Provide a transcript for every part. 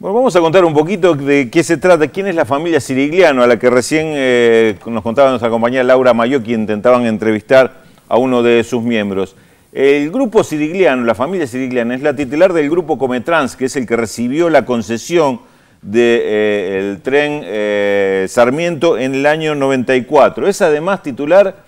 Bueno, vamos a contar un poquito de qué se trata, quién es la familia Sirigliano, a la que recién eh, nos contaba nuestra compañera Laura Mayo, que intentaban entrevistar a uno de sus miembros. El grupo Sirigliano, la familia Sirigliano, es la titular del grupo Cometrans, que es el que recibió la concesión del de, eh, tren eh, Sarmiento en el año 94. Es además titular,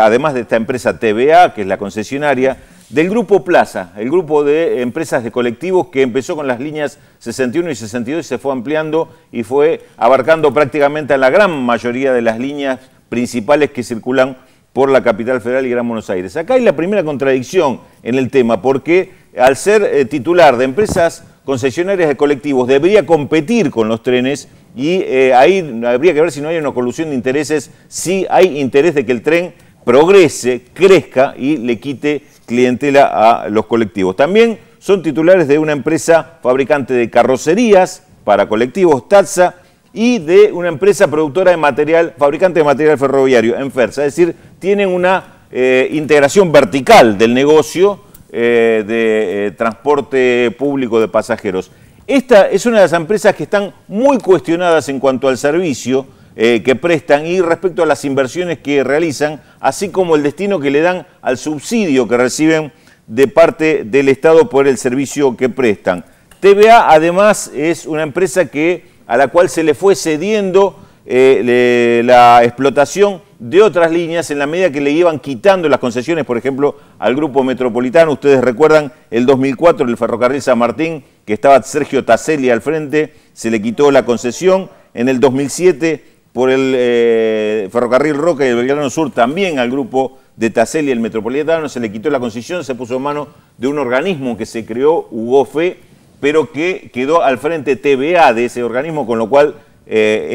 además de esta empresa TVA, que es la concesionaria, del Grupo Plaza, el grupo de empresas de colectivos que empezó con las líneas 61 y 62 y se fue ampliando y fue abarcando prácticamente a la gran mayoría de las líneas principales que circulan por la capital federal y Gran Buenos Aires. Acá hay la primera contradicción en el tema, porque al ser eh, titular de empresas concesionarias de colectivos debería competir con los trenes y eh, ahí habría que ver si no hay una colusión de intereses, si hay interés de que el tren progrese, crezca y le quite clientela a los colectivos. También son titulares de una empresa fabricante de carrocerías para colectivos, TATSA, y de una empresa productora de material, fabricante de material ferroviario, Enfersa. Es decir, tienen una eh, integración vertical del negocio eh, de eh, transporte público de pasajeros. Esta es una de las empresas que están muy cuestionadas en cuanto al servicio, eh, que prestan y respecto a las inversiones que realizan, así como el destino que le dan al subsidio que reciben de parte del Estado por el servicio que prestan. TVA además es una empresa que, a la cual se le fue cediendo eh, la explotación de otras líneas en la medida que le iban quitando las concesiones, por ejemplo, al Grupo Metropolitano. Ustedes recuerdan el 2004, en el ferrocarril San Martín, que estaba Sergio Tasselli al frente, se le quitó la concesión. En el 2007 por el eh, Ferrocarril Roca y el Belgrano Sur, también al grupo de Tasel y el Metropolitano, se le quitó la concesión, se puso en mano de un organismo que se creó, Fe, pero que quedó al frente TBA de ese organismo, con lo cual eh,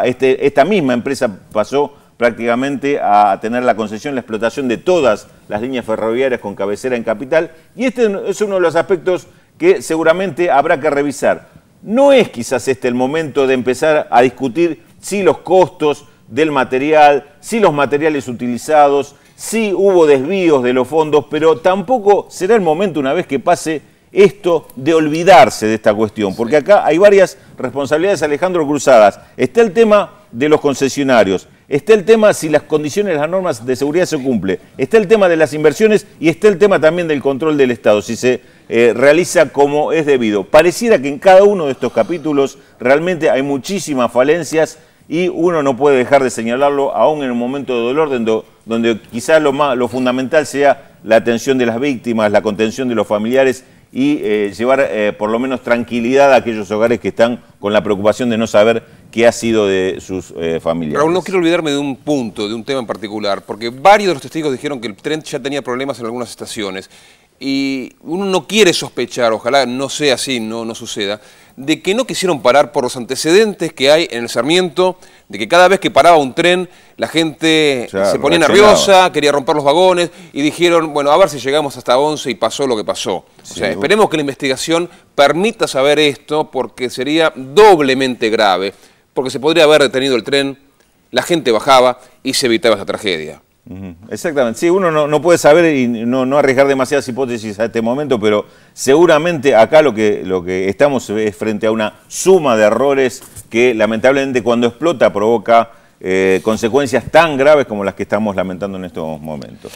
este, esta misma empresa pasó prácticamente a tener la concesión, la explotación de todas las líneas ferroviarias con cabecera en capital. Y este es uno de los aspectos que seguramente habrá que revisar. No es quizás este el momento de empezar a discutir si los costos del material, si los materiales utilizados, si hubo desvíos de los fondos, pero tampoco será el momento una vez que pase esto de olvidarse de esta cuestión, porque acá hay varias responsabilidades, Alejandro, cruzadas. Está el tema de los concesionarios, está el tema si las condiciones, las normas de seguridad se cumplen, está el tema de las inversiones y está el tema también del control del Estado, si se eh, realiza como es debido. Pareciera que en cada uno de estos capítulos realmente hay muchísimas falencias y uno no puede dejar de señalarlo aún en un momento de dolor donde, quizás lo, más, lo fundamental sea la atención de las víctimas, la contención de los familiares y eh, llevar eh, por lo menos tranquilidad a aquellos hogares que están con la preocupación de no saber qué ha sido de sus eh, familiares. no quiero olvidarme de un punto, de un tema en particular, porque varios de los testigos dijeron que el tren ya tenía problemas en algunas estaciones y uno no quiere sospechar, ojalá no sea así, no, no suceda, de que no quisieron parar por los antecedentes que hay en el Sarmiento, de que cada vez que paraba un tren la gente se ponía nerviosa, quería romper los vagones y dijeron, bueno, a ver si llegamos hasta 11 y pasó lo que pasó. o sea, esperemos que la investigación permita saber esto porque sería doblemente grave, porque se podría haber detenido el tren, la gente bajaba y se evitaba esa tragedia. Exactamente, sí, uno no, puede saber y no, arriesgar demasiadas hipótesis a este momento, pero seguramente acá lo que, lo que estamos es frente a una suma de errores que lamentablemente cuando explota provoca eh, consecuencias tan graves como las que estamos lamentando en estos momentos.